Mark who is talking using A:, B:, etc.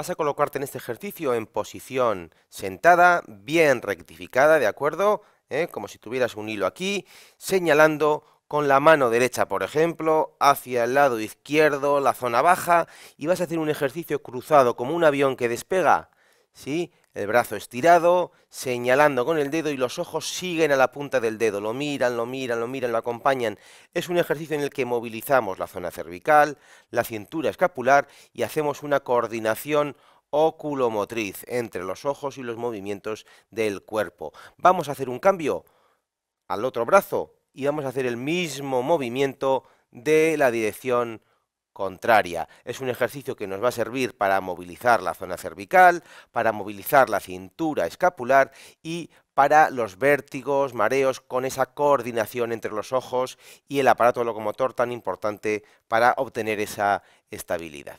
A: vas a colocarte en este ejercicio en posición sentada, bien rectificada, ¿de acuerdo? ¿Eh? Como si tuvieras un hilo aquí, señalando con la mano derecha, por ejemplo, hacia el lado izquierdo, la zona baja, y vas a hacer un ejercicio cruzado como un avión que despega, ¿sí? El brazo estirado, señalando con el dedo y los ojos siguen a la punta del dedo. Lo miran, lo miran, lo miran, lo acompañan. Es un ejercicio en el que movilizamos la zona cervical, la cintura escapular y hacemos una coordinación oculomotriz entre los ojos y los movimientos del cuerpo. Vamos a hacer un cambio al otro brazo y vamos a hacer el mismo movimiento de la dirección contraria. Es un ejercicio que nos va a servir para movilizar la zona cervical, para movilizar la cintura escapular y para los vértigos, mareos, con esa coordinación entre los ojos y el aparato locomotor tan importante para obtener esa estabilidad.